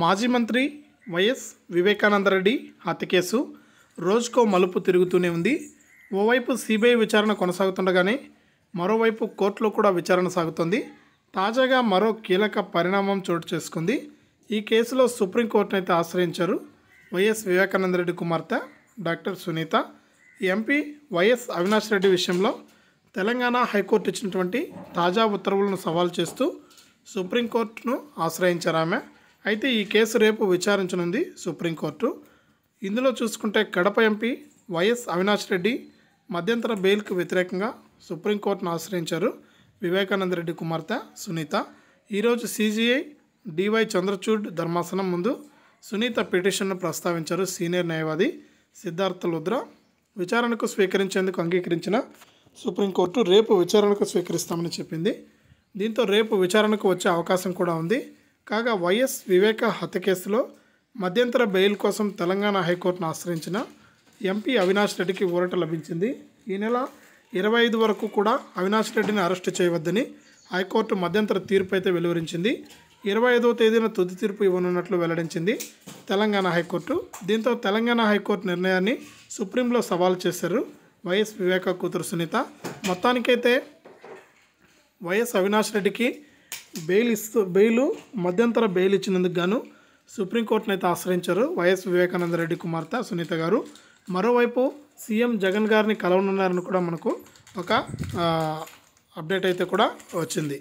మాజీ మంత్రి వైఎస్ వివేకానందరెడ్డి హత్య కేసు రోజుకో మలుపు తిరుగుతూనే ఉంది ఓవైపు సిబిఐ విచారణ కొనసాగుతుండగానే మరోవైపు కోర్టులో కూడా విచారణ సాగుతోంది తాజాగా మరో కీలక పరిణామం చోటు చేసుకుంది ఈ కేసులో సుప్రీంకోర్టును అయితే ఆశ్రయించారు వైఎస్ వివేకానందరెడ్డి కుమార్తె doctor Sunitha MP YS Avinash Reddy విషయంలో తెలంగాణ హైకోర్టు ఇచ్చినటువంటి తాజా ఉత్తర్వులను సవాల్ చేస్తూ సుప్రీంకోర్టును ఆశ్రయించారు ఆమె అయితే ఈ కేసు రేపు విచారించనుంది సుప్రీంకోర్టు ఇందులో చూసుకుంటే కడప ఎంపీ వైఎస్ అవినాష్ రెడ్డి మధ్యంతర బెయిల్కు వ్యతిరేకంగా సుప్రీంకోర్టును ఆశ్రయించారు వివేకానంద రెడ్డి కుమార్తె సునీత ఈరోజు సీజీఐ డివై చంద్రచూడ్ ధర్మాసనం ముందు సునీత పిటిషన్ను ప్రస్తావించారు సీనియర్ న్యాయవాది సిద్ధార్థ లుద్రా విచారణకు స్వీకరించేందుకు అంగీకరించిన సుప్రీంకోర్టు రేపు విచారణకు స్వీకరిస్తామని చెప్పింది దీంతో రేపు విచారణకు వచ్చే అవకాశం కూడా ఉంది కాగా వైఎస్ వివేక హత్య కేసులో మధ్యంతర బెయిల్ కోసం తెలంగాణ హైకోర్టును ఆశ్రయించిన ఎంపీ అవినాష్ రెడ్డికి ఊరట లభించింది ఈ నెల ఇరవై ఐదు వరకు కూడా అవినాష్ రెడ్డిని అరెస్టు చేయవద్దని హైకోర్టు మధ్యంతర తీర్పు అయితే వెలువరించింది ఇరవై ఐదవ తేదీన తుది తీర్పు ఇవ్వనున్నట్లు వెల్లడించింది తెలంగాణ హైకోర్టు దీంతో తెలంగాణ హైకోర్టు నిర్ణయాన్ని సుప్రీంలో సవాల్ చేశారు వైఎస్ వివేక కూతురు సునీత మొత్తానికైతే వైఎస్ అవినాష్ రెడ్డికి బెయిల్ ఇస్తూ బెయిలు మధ్యంతర బెయిల్ ఇచ్చినందుకు గాను సుప్రీంకోర్టును అయితే ఆశ్రయించారు వైఎస్ వివేకానంద రెడ్డి కుమార్తె సునీత గారు మరోవైపు సీఎం జగన్ గారిని కలవనున్నారని కూడా మనకు ఒక అప్డేట్ అయితే కూడా వచ్చింది